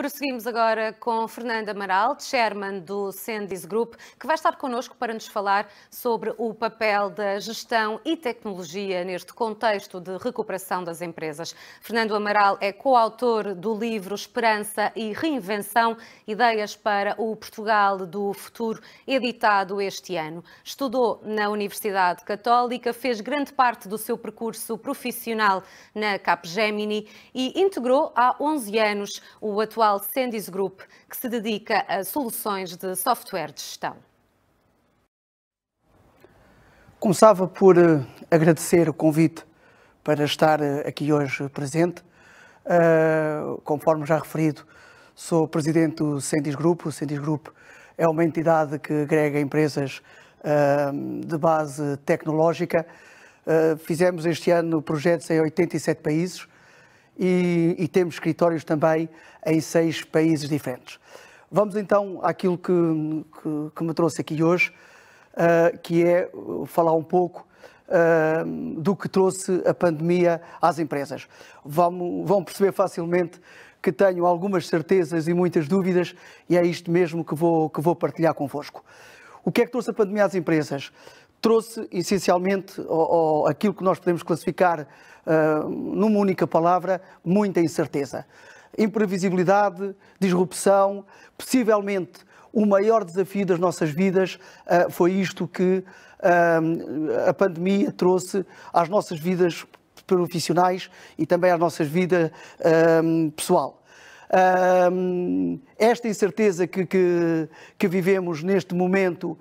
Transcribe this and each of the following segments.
Prosseguimos agora com Fernando Amaral, chairman do Sendis Group, que vai estar connosco para nos falar sobre o papel da gestão e tecnologia neste contexto de recuperação das empresas. Fernando Amaral é coautor do livro Esperança e Reinvenção, Ideias para o Portugal do Futuro, editado este ano. Estudou na Universidade Católica, fez grande parte do seu percurso profissional na Capgemini e integrou há 11 anos o atual global Sendis Group, que se dedica a soluções de software de gestão. Começava por eh, agradecer o convite para estar eh, aqui hoje presente. Eh, conforme já referido, sou presidente do Sendis Group. O Sendis Group é uma entidade que agrega empresas de base tecnológica. Fizemos este ano projetos em 87 países e, e temos escritórios também em seis países diferentes. Vamos então àquilo que, que, que me trouxe aqui hoje, uh, que é falar um pouco uh, do que trouxe a pandemia às empresas. Vamos, vão perceber facilmente que tenho algumas certezas e muitas dúvidas, e é isto mesmo que vou, que vou partilhar convosco. O que é que trouxe a pandemia às empresas? trouxe essencialmente ou aquilo que nós podemos classificar uh, numa única palavra, muita incerteza. Imprevisibilidade, disrupção, possivelmente o maior desafio das nossas vidas uh, foi isto que uh, a pandemia trouxe às nossas vidas profissionais e também à nossa vida pessoal. esta incerteza que, que, que, vivemos neste momento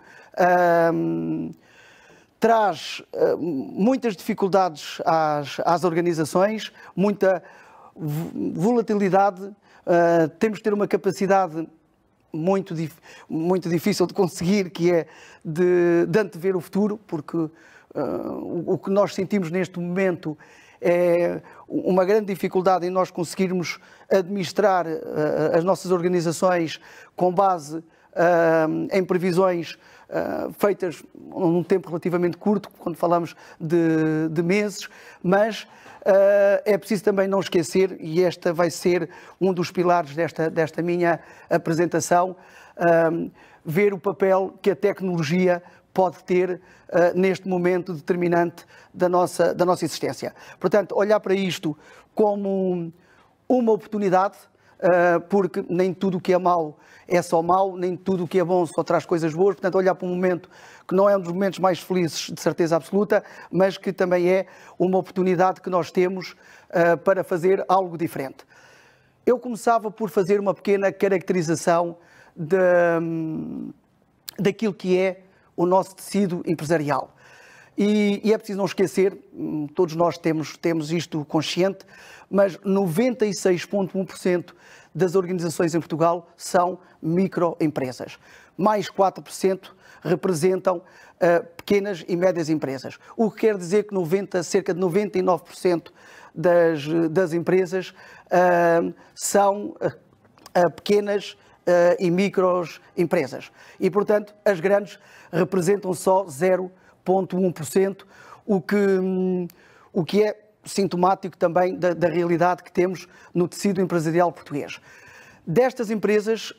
traz uh, muitas dificuldades às, às organizações, muita volatilidade, uh, temos de ter uma capacidade muito, dif muito difícil de conseguir, que é de, de antever o futuro, porque uh, o, o que nós sentimos neste momento é uma grande dificuldade em nós conseguirmos administrar as nossas organizações com base em previsões eh, feitas num tempo relativamente curto, quando falamos de, de meses, mas uh, é preciso também não esquecer, e esta vai ser um dos pilares desta, desta minha apresentação, uh, ver o papel que a tecnologia pode ter uh, neste momento determinante da nossa, da nossa existência. Portanto, olhar para isto como uma oportunidade ah, porque nem tudo o que é mau é só mau, nem tudo o que é bom só traz coisas boas. Portanto, olhar para um momento que não é um dos momentos mais felizes, de certeza absoluta, mas que também é uma oportunidade que nós temos ah, para fazer algo diferente. Eu começava por fazer uma pequena caracterização de, hum, daquilo que é o nosso tecido empresarial. E, e, é preciso não esquecer, todos nós temos, temos isto consciente, mas 96,1% das organizações em Portugal são microempresas. Mais 4% representam uh, pequenas e médias empresas. O que quer dizer que 90, cerca de 99% das, das empresas uh, são uh, pequenas e microempresas. E, portanto, as grandes representam só 0%. 7,1%, o que, hum, o que é sintomático também da, da, realidade que temos no tecido empresarial português. Destas empresas,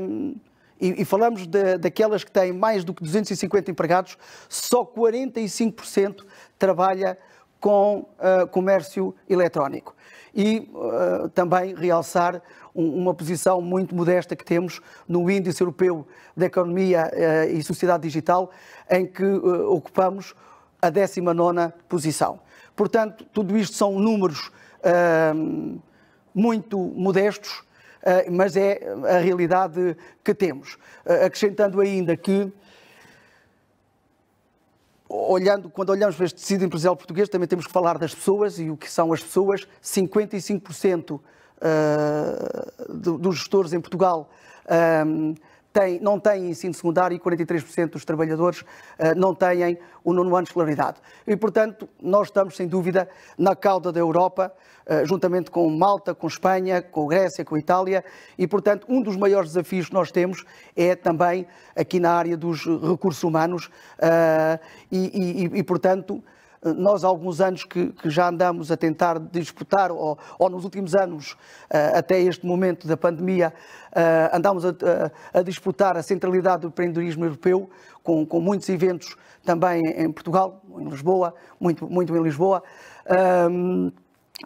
hum, e, e, falamos de, daquelas que têm mais do que 250 empregados, só 45% trabalha com uh, comércio eletrónico. E uh, também realçar uma posição muito modesta que temos no Índice Europeu da Economia eh, e Sociedade Digital, em que eh, ocupamos a 19 posição. Portanto, tudo isto são números ehm, muito modestos, eh, mas é a realidade que temos. acrescentando ainda que, olhando, quando olhamos para este tecido empresarial português, também temos que falar das pessoas e o que são as pessoas. 55% eh, dos gestores em Portugal um, ehm, tem, não têm ensino secundário e 43% dos trabalhadores uh, não têm o nono ano de escolaridade. E, portanto, nós estamos, sem dúvida, na cauda da Europa, uh, juntamente com Malta, com Espanha, com Grécia, com Itália, e, portanto, um dos maiores desafios que nós temos é também aqui na área dos recursos humanos uh, e, e, e, portanto, nós há alguns anos que, que, já andamos a tentar disputar, ou, ou nos últimos anos, uh, até este momento da pandemia, uh, andámos a, a, a, disputar a centralidade do empreendedorismo europeu, com, com muitos eventos também em, Portugal, em Lisboa, muito, muito em Lisboa. Um,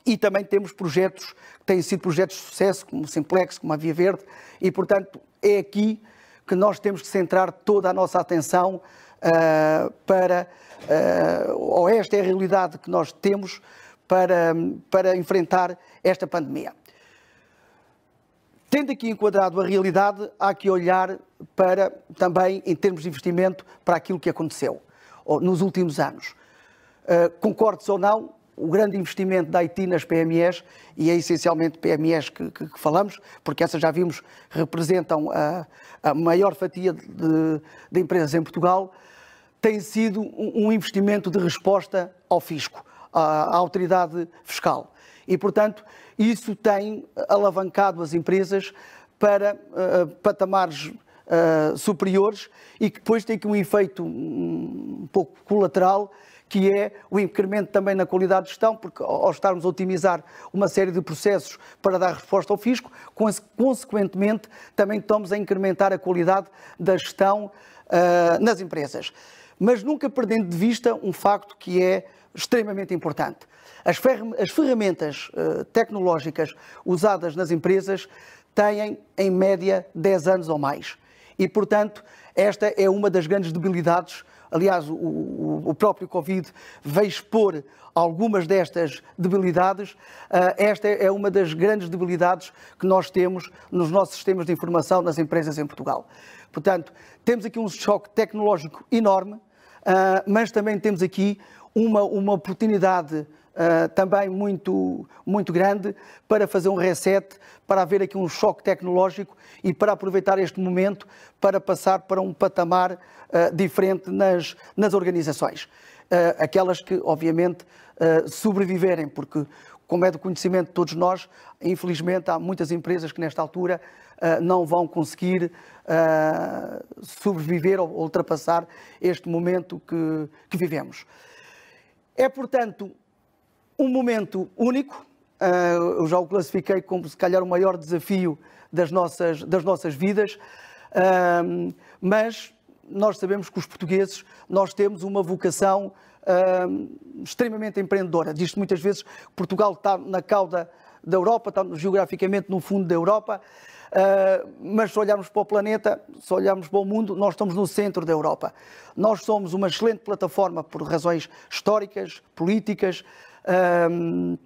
e também temos projetos que têm sido projetos de sucesso, como o Simplex, como a Via Verde, e portanto é aqui que nós temos que centrar toda a nossa atenção uh, para. Uh, ou esta é a realidade que nós temos para, para enfrentar esta pandemia. Tendo aqui enquadrado a realidade, há que olhar para também, em termos de investimento, para aquilo que aconteceu nos últimos anos. Uh, ah, concordes ou não, o grande investimento da Haiti nas PMEs, e é essencialmente PMEs que, que, que falamos, porque essas já vimos representam a, a maior fatia de, de, empresas em Portugal, tem sido um investimento de resposta ao fisco, à, à autoridade fiscal. E, portanto, isso tem alavancado as empresas para uh, patamares uh, superiores e que depois tem aqui um efeito hum, um pouco colateral, que é o incremento também na qualidade de gestão, porque ao estarmos a otimizar uma série de processos para dar resposta ao fisco, consequentemente também estamos a incrementar a qualidade da gestão uh, nas empresas mas nunca perdendo de vista um facto que é extremamente importante. As, as ferramentas uh, tecnológicas usadas nas empresas têm, em média, 10 anos ou mais. E, portanto, esta é uma das grandes debilidades. Aliás, o, o próprio Covid veio expor algumas destas debilidades. Uh, esta é uma das grandes debilidades que nós temos nos nossos sistemas de informação nas empresas em Portugal. Portanto, temos aqui um choque tecnológico enorme ah, mas também temos aqui uma, uma oportunidade Uh, também muito, muito grande para fazer um reset, para haver aqui um choque tecnológico e para aproveitar este momento para passar para um patamar uh, diferente nas, nas organizações. Uh, aquelas que, obviamente, sobreviverem, porque, como é do conhecimento de todos nós, infelizmente há muitas empresas que, nesta altura, eh, não vão conseguir eh, sobreviver ou ultrapassar este momento que, que vivemos. É, portanto, um momento único, eh, eu já o classifiquei como se calhar o maior desafio das nossas, das nossas vidas, mas nós sabemos que os portugueses, nós temos uma vocação extremamente empreendedora. Diz-se muitas vezes que Portugal está na cauda da Europa, está geograficamente no fundo da Europa, Uh, mas se olharmos para o planeta, se olharmos para o mundo, nós estamos no centro da Europa. Nós somos uma excelente plataforma por razões históricas, políticas. Uh,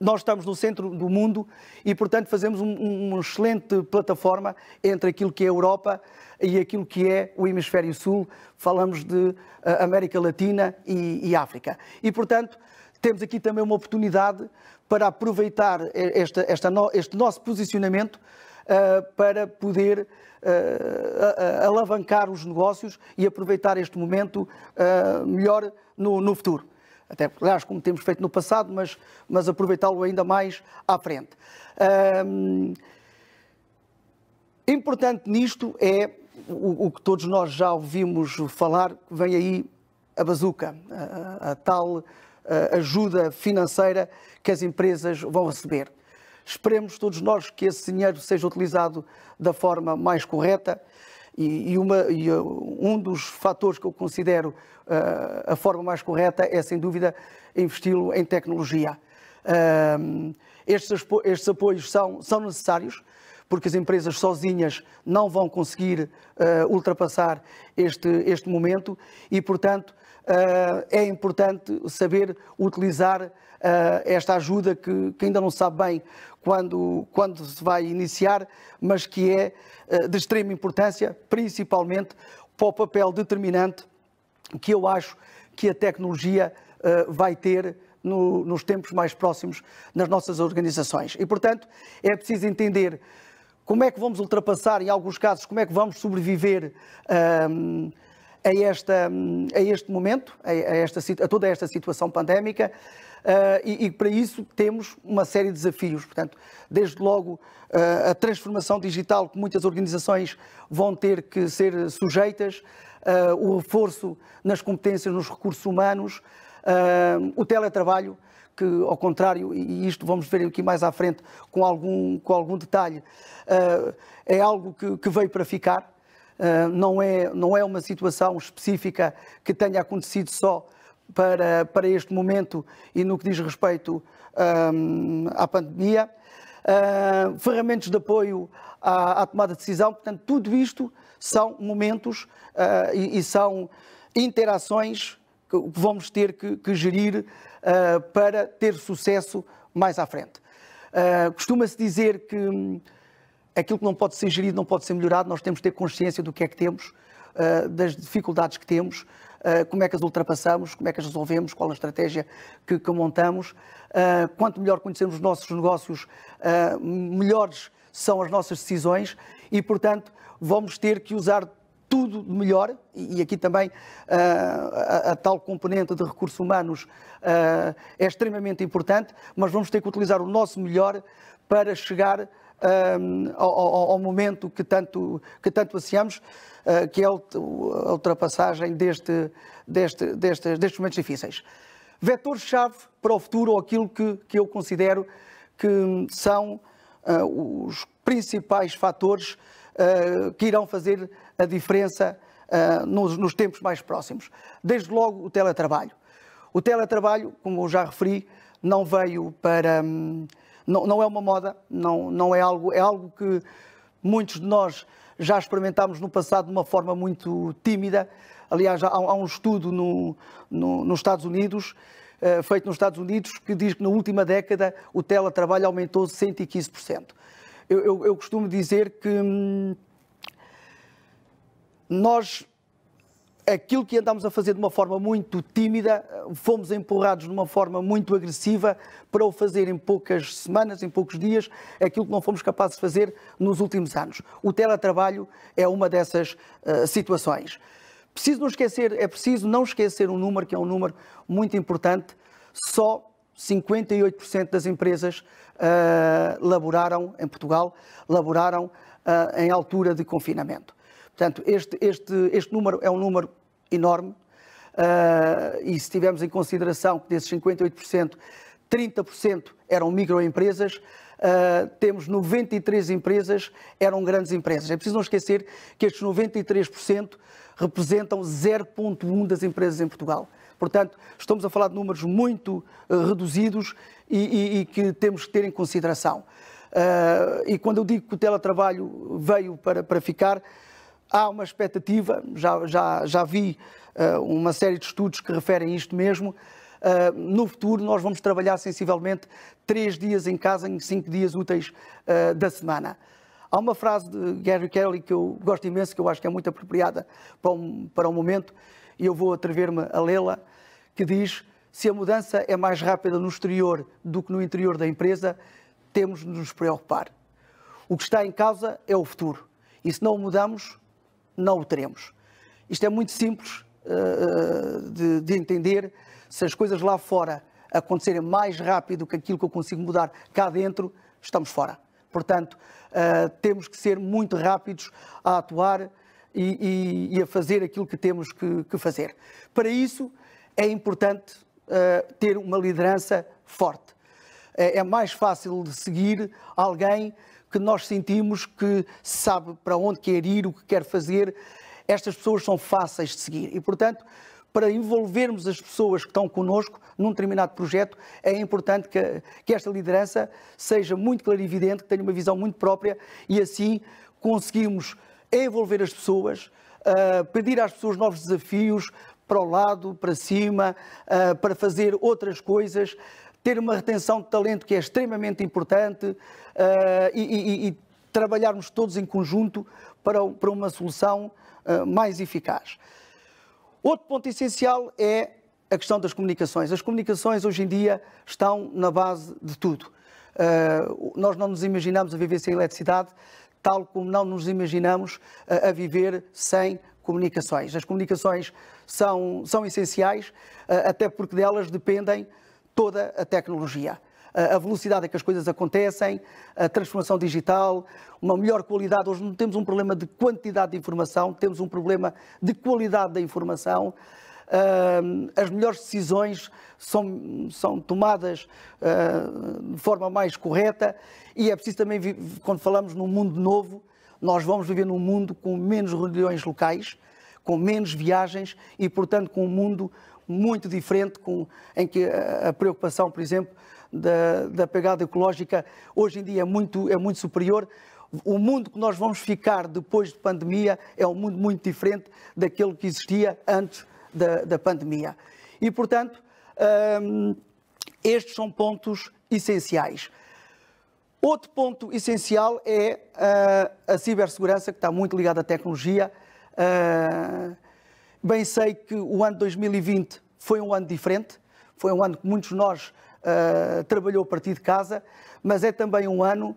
nós estamos no centro do mundo e, portanto, fazemos um, uma excelente plataforma entre aquilo que é a Europa e aquilo que é o Hemisfério Sul. Falamos de uh, América Latina e, e, África. E, portanto, temos aqui também uma oportunidade para aproveitar esta, esta no, este nosso posicionamento eh, para poder eh, alavancar os negócios e aproveitar este momento eh, melhor no, no futuro até aliás, como temos feito no passado, mas, mas aproveitá-lo ainda mais à frente. importante nisto é o, o, que todos nós já ouvimos falar, vem aí a bazuca, a, a tal ajuda financeira que as empresas vão receber. Esperemos todos nós que esse dinheiro seja utilizado da forma mais correta e, uma, e, uh, um dos fatores que eu considero uh, a forma mais correta é, sem dúvida, investi-lo em tecnologia. estes, estes, apoios são, são, necessários, porque as empresas sozinhas não vão conseguir uh, ultrapassar este, este momento e, portanto, uh, é importante saber utilizar uh, esta ajuda que, que, ainda não sabe bem quando, quando se vai iniciar, mas que é eh, de extrema importância, principalmente para o papel determinante que eu acho que a tecnologia eh, vai ter no, nos tempos mais próximos nas nossas organizações. E, portanto, é preciso entender como é que vamos ultrapassar, em alguns casos, como é que vamos sobreviver um, ehm, a, esta, a este momento, a, esta, a toda esta situação pandémica. Ah, e, e, para isso temos uma série de desafios. Portanto, desde logo ah, a transformação digital que muitas organizações vão ter que ser sujeitas, ah, o reforço nas competências, nos recursos humanos, o teletrabalho que, ao contrário, e isto vamos ver aqui mais à frente com algum, com algum detalhe, é algo que, que veio para ficar. não, é, não é uma situação específica que tenha acontecido só para, para este momento e no que diz respeito um, à pandemia, uh, ferramentas de apoio à, à, tomada de decisão. Portanto, tudo isto são momentos uh, e, e, são interações que vamos ter que, que gerir uh, para ter sucesso mais à frente. Costuma-se dizer que aquilo que não pode ser gerido não pode ser melhorado, nós temos que ter consciência do que é que temos, das dificuldades que temos, ah, como é que as ultrapassamos, como é que as resolvemos, qual a estratégia que, que montamos. Ah, quanto melhor conhecemos os nossos negócios, ah, melhores são as nossas decisões e, portanto, vamos ter que usar tudo de melhor, e aqui também uh, a, a, tal componente de recursos humanos uh, é extremamente importante, mas vamos ter que utilizar o nosso melhor para chegar um, ao, ao, momento que tanto, que tanto ansiamos, uh, que é a ultrapassagem deste, deste, deste, destes momentos difíceis. Vetores-chave para o futuro, ou aquilo que, que eu considero que são uh, os principais fatores uh, que irão fazer a diferença nos, nos tempos mais próximos. Desde logo o teletrabalho. O teletrabalho, como eu já referi, não veio para. Um, não, não é uma moda, não, não é algo, é algo que muitos de nós já experimentámos no passado de uma forma muito tímida. Aliás, há, há um estudo no, no, nos Estados Unidos, uh, feito nos Estados Unidos, que diz que na última década o teletrabalho aumentou 115%. Eu, eu, eu costumo dizer que hum, nós aquilo que andámos a fazer de uma forma muito tímida, fomos empurrados de uma forma muito agressiva para o fazer em poucas semanas, em poucos dias, aquilo que não fomos capazes de fazer nos últimos anos. O teletrabalho é uma dessas uh, situações. Preciso não esquecer, é preciso não esquecer um número que é um número muito importante. Só 58% das empresas uh, laboraram em Portugal, laboraram uh, em altura de confinamento. Portanto, este, este, este número é um número enorme. Uh, e se tivermos em consideração que desses 58%, 30% eram microempresas, uh, temos 93 empresas eram grandes empresas. É preciso não esquecer que estes 93% representam 0,1% das empresas em Portugal. Portanto, estamos a falar de números muito uh, reduzidos e, e, e, que temos que ter em consideração. e quando eu digo que o teletrabalho veio para, para ficar, há uma expectativa, já, já, já vi uh, uma série de estudos que referem isto mesmo. Uh, no futuro, nós vamos trabalhar sensivelmente três dias em casa, em cinco dias úteis uh, da semana. Há uma frase de Gary Kelly que eu gosto imenso, que eu acho que é muito apropriada para um, para um momento, e eu vou atrever-me a lê-la, que diz: Se a mudança é mais rápida no exterior do que no interior da empresa, temos de nos preocupar. O que está em causa é o futuro. E se não o mudamos, não o teremos. Isto é muito simples uh, de, de, entender. Se as coisas lá fora acontecerem mais rápido que aquilo que eu consigo mudar cá dentro, estamos fora. Portanto, uh, temos que ser muito rápidos a atuar e, e, e a fazer aquilo que temos que, que fazer. Para isso, é importante uh, ter uma liderança forte. É, é mais fácil de seguir alguém que nós sentimos que sabe para onde quer ir, o que quer fazer. Estas pessoas são fáceis de seguir e, portanto, para envolvermos as pessoas que estão connosco num determinado projeto, é importante que, que esta liderança seja muito clarividente, que tenha uma visão muito própria e assim conseguimos envolver as pessoas, uh, pedir às pessoas novos desafios para o lado, para cima, uh, para fazer outras coisas ter uma retenção de talento que é extremamente importante uh, e, e, e, trabalharmos todos em conjunto para, para uma solução uh, mais eficaz. Outro ponto essencial é a questão das comunicações. As comunicações hoje em dia estão na base de tudo. Uh, nós não nos imaginamos a viver sem eletricidade, tal como não nos imaginamos a, a viver sem comunicações. As comunicações são, são essenciais, até porque delas dependem toda a tecnologia. A velocidade a que as coisas acontecem, a transformação digital, uma melhor qualidade. Hoje não temos um problema de quantidade de informação, temos um problema de qualidade da informação. As melhores decisões são, são tomadas ah, de forma mais correta e é preciso também, quando falamos num mundo novo, nós vamos viver num mundo com menos reuniões locais, com menos viagens e, portanto, com um mundo muito diferente, com, em que a preocupação, por exemplo, da, da pegada ecológica hoje em dia é muito, é muito superior. O mundo que nós vamos ficar depois de pandemia é um mundo muito diferente daquele que existia antes da, da pandemia. E, portanto, hum, estes são pontos essenciais. Outro ponto essencial é uh, a cibersegurança, que está muito ligada à tecnologia. Uh, Bem sei que o ano 2020 foi um ano diferente, foi um ano que muitos de nós uh, trabalhou a partir de casa, mas é também um ano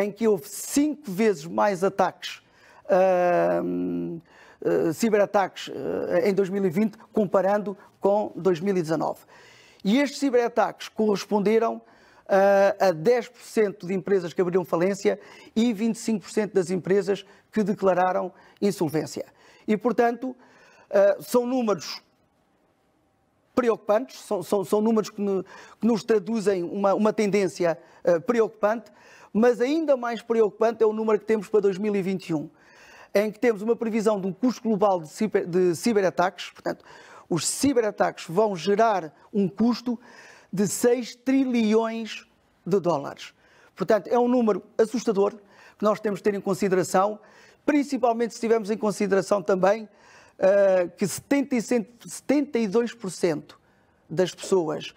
em que houve cinco vezes mais ataques, uh, uh, ciberataques uh, em 2020, comparando com 2019. E estes ciberataques corresponderam a 10% de empresas que abriram falência e 25% das empresas que declararam insolvência. E, portanto, ah, são números preocupantes, são, são, são números que, no, que, nos traduzem uma, uma tendência uh, preocupante, mas ainda mais preocupante é o número que temos para 2021, em que temos uma previsão de um custo global de, ciber, de ciberataques, portanto, os ciberataques vão gerar um custo de 6 trilhões de dólares. Portanto, é um número assustador que nós temos de ter em consideração, principalmente se tivermos em consideração também uh, que 72% das pessoas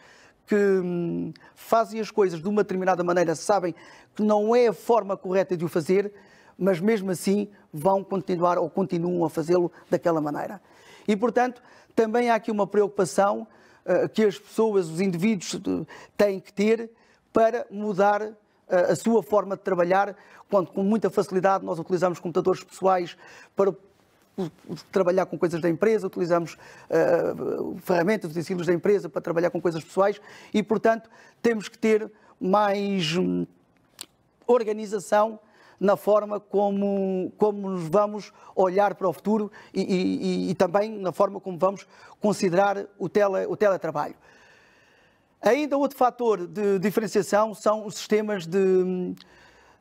que hum, fazem as coisas de uma determinada maneira sabem que não é a forma correta de o fazer, mas mesmo assim vão continuar ou continuam a fazê-lo daquela maneira. E, portanto, também há aqui uma preocupação uh, que as pessoas, os indivíduos, eh, têm que ter para mudar uh, a sua forma de trabalhar, quando com muita facilidade nós utilizamos computadores pessoais para trabalhar com coisas da empresa, utilizamos uh, ferramentas, utensílios da empresa para trabalhar com coisas pessoais e, portanto, temos que ter mais hum, organização na forma como, como nos vamos olhar para o futuro e, e, e também na forma como vamos considerar o, tele, o teletrabalho. Ainda outro fator de diferenciação são os sistemas de,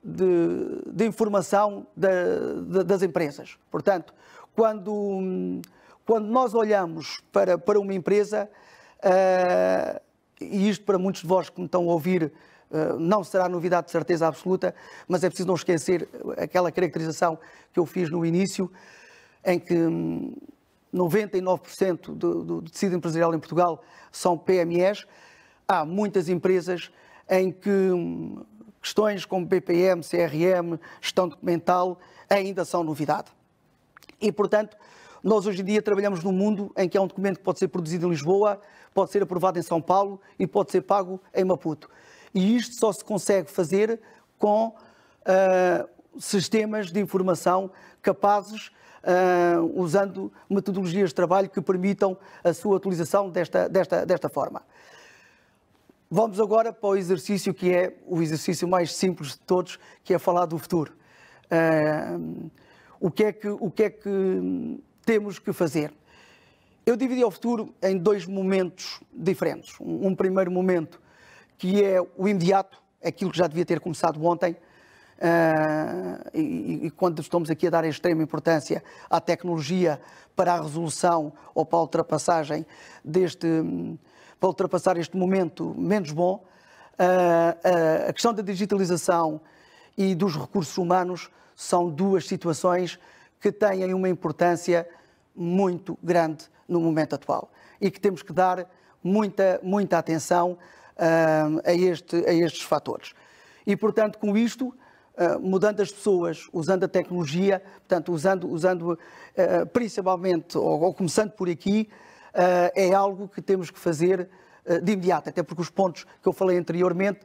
de, de informação da, de, das empresas. Portanto, quando, quando nós olhamos para, para uma empresa, uh, e isto para muitos de vós que me estão a ouvir, uh, não será novidade de certeza absoluta, mas é preciso não esquecer aquela caracterização que eu fiz no início, em que um, 99% do, do tecido empresarial em Portugal são PMEs. Há muitas empresas em que hum, questões como BPM, CRM, gestão documental ainda são novidade. E, portanto, nós hoje em dia trabalhamos num mundo em que há um documento que pode ser produzido em Lisboa, pode ser aprovado em São Paulo e pode ser pago em Maputo. E isto só se consegue fazer com uh, sistemas de informação capazes, uh, usando metodologias de trabalho que permitam a sua utilização desta, desta, desta forma. Vamos agora para o exercício que é o exercício mais simples de todos, que é falar do futuro. Uh, o que é que, o que, é que temos que fazer. Eu dividi o futuro em dois momentos diferentes. Um, um, primeiro momento que é o imediato, aquilo que já devia ter começado ontem, uh, e, e, quando estamos aqui a dar extrema importância à tecnologia para a resolução ou para a ultrapassagem deste, para ultrapassar este momento menos bom, uh, uh, a questão da digitalização e dos recursos humanos são duas situações que têm uma importância muito grande no momento atual e que temos que dar muita, muita atenção uh, a, este, a estes fatores. E, portanto, com isto, uh, mudando as pessoas, usando a tecnologia, portanto, usando, usando uh, principalmente, ou, ou, começando por aqui, é algo que temos que fazer de imediato, até porque os pontos que eu falei anteriormente,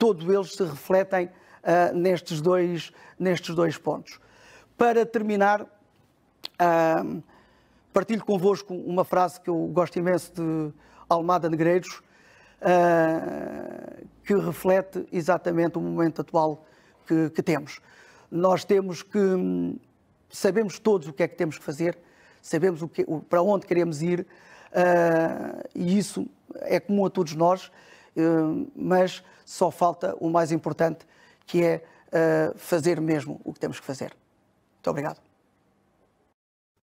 todos eles se refletem uh, nestes, dois, nestes dois pontos. Para terminar, uh, partilho convosco uma frase que eu gosto imenso de Almada Negreiros, uh, que reflete exatamente o momento atual que, que temos. Nós temos que. Sabemos todos o que é que temos que fazer, sabemos o que, para onde queremos ir, uh, e isso é comum a todos nós, uh, mas só falta o mais importante, que é uh, fazer mesmo o que temos que fazer. Muito obrigado.